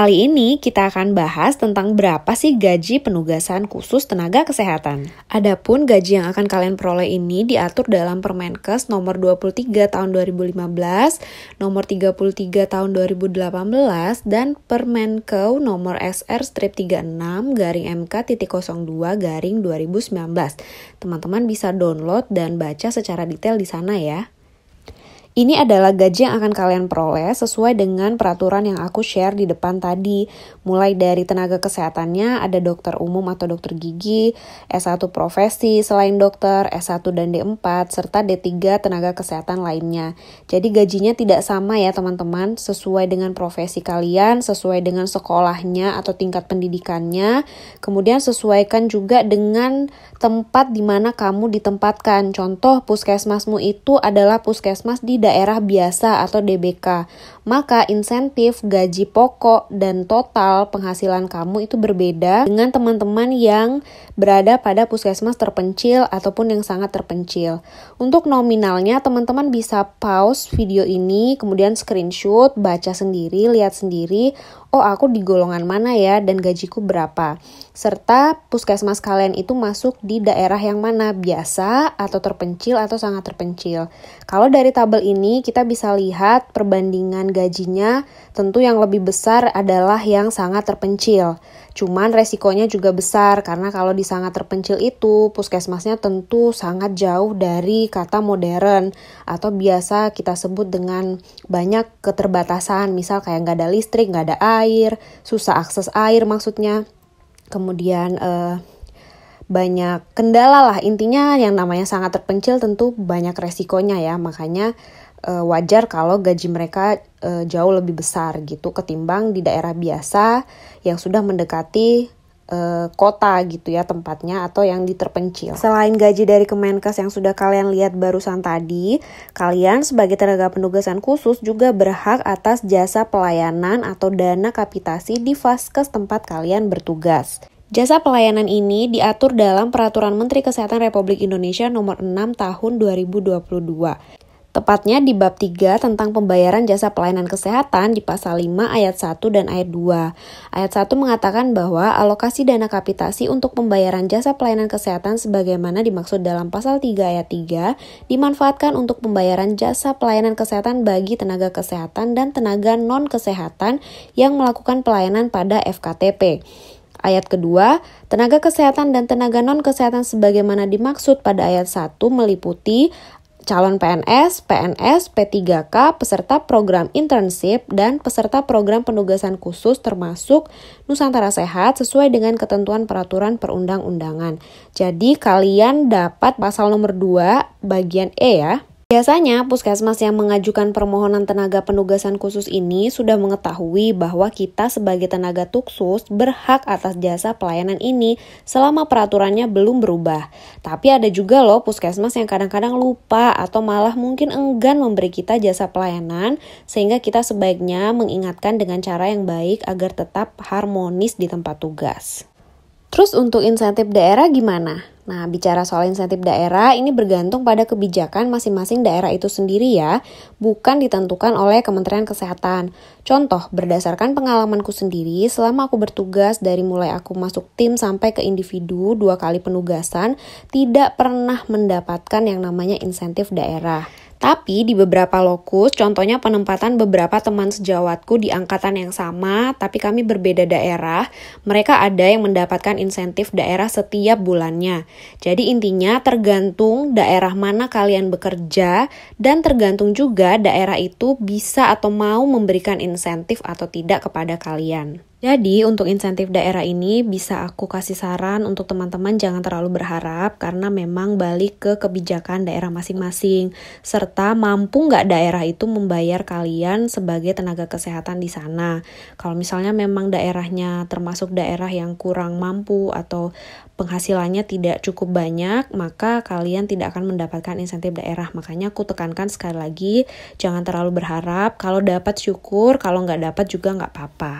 Kali ini kita akan bahas tentang berapa sih gaji penugasan khusus tenaga kesehatan. Adapun gaji yang akan kalian peroleh ini diatur dalam Permenkes nomor 23 tahun 2015, nomor 33 tahun 2018 dan Permenkeu nomor SR strip 36 garing MK.02 garing 2019. Teman-teman bisa download dan baca secara detail di sana ya. Ini adalah gaji yang akan kalian peroleh sesuai dengan peraturan yang aku share di depan tadi. Mulai dari tenaga kesehatannya, ada dokter umum atau dokter gigi, S1 profesi selain dokter, S1 dan D4, serta D3 tenaga kesehatan lainnya. Jadi gajinya tidak sama ya teman-teman, sesuai dengan profesi kalian, sesuai dengan sekolahnya atau tingkat pendidikannya. Kemudian sesuaikan juga dengan tempat di mana kamu ditempatkan. Contoh puskesmasmu itu adalah puskesmas di daerah biasa atau DBK, maka insentif, gaji pokok, dan total penghasilan kamu itu berbeda dengan teman-teman yang berada pada puskesmas terpencil ataupun yang sangat terpencil. Untuk nominalnya, teman-teman bisa pause video ini, kemudian screenshot, baca sendiri, lihat sendiri, oh aku di golongan mana ya, dan gajiku berapa. Serta puskesmas kalian itu masuk di daerah yang mana, biasa atau terpencil atau sangat terpencil. Kalau dari tabel ini kita bisa lihat perbandingan gajinya tentu yang lebih besar adalah yang sangat terpencil. Cuman resikonya juga besar karena kalau di sangat terpencil itu puskesmasnya tentu sangat jauh dari kata modern atau biasa kita sebut dengan banyak keterbatasan. Misal kayak nggak ada listrik, nggak ada air, susah akses air maksudnya. Kemudian eh, banyak kendala lah intinya yang namanya sangat terpencil tentu banyak resikonya ya makanya e, wajar kalau gaji mereka e, jauh lebih besar gitu ketimbang di daerah biasa yang sudah mendekati e, kota gitu ya tempatnya atau yang di terpencil. Selain gaji dari Kemenkes yang sudah kalian lihat barusan tadi, kalian sebagai tenaga penugasan khusus juga berhak atas jasa pelayanan atau dana kapitasi di vaskes tempat kalian bertugas. Jasa pelayanan ini diatur dalam Peraturan Menteri Kesehatan Republik Indonesia Nomor 6 Tahun 2022. Tepatnya di bab 3 tentang pembayaran jasa pelayanan kesehatan di pasal 5 ayat 1 dan ayat 2. Ayat 1 mengatakan bahwa alokasi dana kapitasi untuk pembayaran jasa pelayanan kesehatan sebagaimana dimaksud dalam pasal 3 ayat 3 dimanfaatkan untuk pembayaran jasa pelayanan kesehatan bagi tenaga kesehatan dan tenaga non-kesehatan yang melakukan pelayanan pada FKTP. Ayat kedua, tenaga kesehatan dan tenaga non-kesehatan sebagaimana dimaksud pada ayat 1 meliputi calon PNS, PNS, P3K, peserta program internship, dan peserta program penugasan khusus termasuk Nusantara Sehat sesuai dengan ketentuan peraturan perundang-undangan. Jadi kalian dapat pasal nomor 2 bagian E ya. Biasanya, puskesmas yang mengajukan permohonan tenaga penugasan khusus ini sudah mengetahui bahwa kita sebagai tenaga tuksus berhak atas jasa pelayanan ini selama peraturannya belum berubah. Tapi ada juga loh puskesmas yang kadang-kadang lupa atau malah mungkin enggan memberi kita jasa pelayanan sehingga kita sebaiknya mengingatkan dengan cara yang baik agar tetap harmonis di tempat tugas. Terus untuk insentif daerah gimana? Nah, bicara soal insentif daerah ini bergantung pada kebijakan masing-masing daerah itu sendiri ya, bukan ditentukan oleh Kementerian Kesehatan. Contoh, berdasarkan pengalamanku sendiri, selama aku bertugas dari mulai aku masuk tim sampai ke individu dua kali penugasan, tidak pernah mendapatkan yang namanya insentif daerah. Tapi di beberapa lokus, contohnya penempatan beberapa teman sejawatku di angkatan yang sama, tapi kami berbeda daerah, mereka ada yang mendapatkan insentif daerah setiap bulannya. Jadi intinya tergantung daerah mana kalian bekerja dan tergantung juga daerah itu bisa atau mau memberikan insentif atau tidak kepada kalian. Jadi untuk insentif daerah ini bisa aku kasih saran untuk teman-teman jangan terlalu berharap karena memang balik ke kebijakan daerah masing-masing serta mampu nggak daerah itu membayar kalian sebagai tenaga kesehatan di sana. Kalau misalnya memang daerahnya termasuk daerah yang kurang mampu atau penghasilannya tidak cukup banyak maka kalian tidak akan mendapatkan insentif daerah. Makanya aku tekankan sekali lagi jangan terlalu berharap kalau dapat syukur kalau nggak dapat juga nggak apa-apa.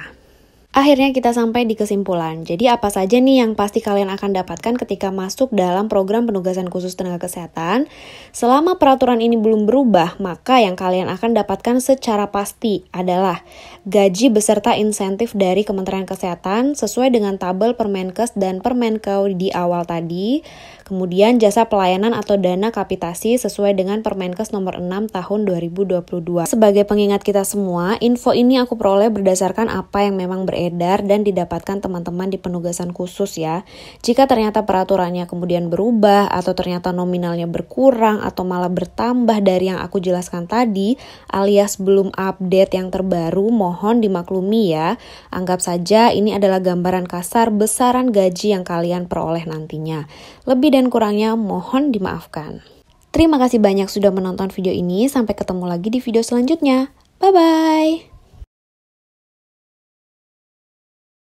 Akhirnya kita sampai di kesimpulan. Jadi apa saja nih yang pasti kalian akan dapatkan ketika masuk dalam program penugasan khusus tenaga kesehatan? Selama peraturan ini belum berubah, maka yang kalian akan dapatkan secara pasti adalah gaji beserta insentif dari Kementerian Kesehatan sesuai dengan tabel Permenkes dan Permenkeu di awal tadi. Kemudian jasa pelayanan atau dana kapitasi sesuai dengan Permenkes nomor 6 tahun 2022. Sebagai pengingat kita semua, info ini aku peroleh berdasarkan apa yang memang beredar beredar dan didapatkan teman-teman di penugasan khusus ya. Jika ternyata peraturannya kemudian berubah atau ternyata nominalnya berkurang atau malah bertambah dari yang aku jelaskan tadi alias belum update yang terbaru mohon dimaklumi ya. Anggap saja ini adalah gambaran kasar besaran gaji yang kalian peroleh nantinya. Lebih dan kurangnya mohon dimaafkan. Terima kasih banyak sudah menonton video ini. Sampai ketemu lagi di video selanjutnya. Bye bye.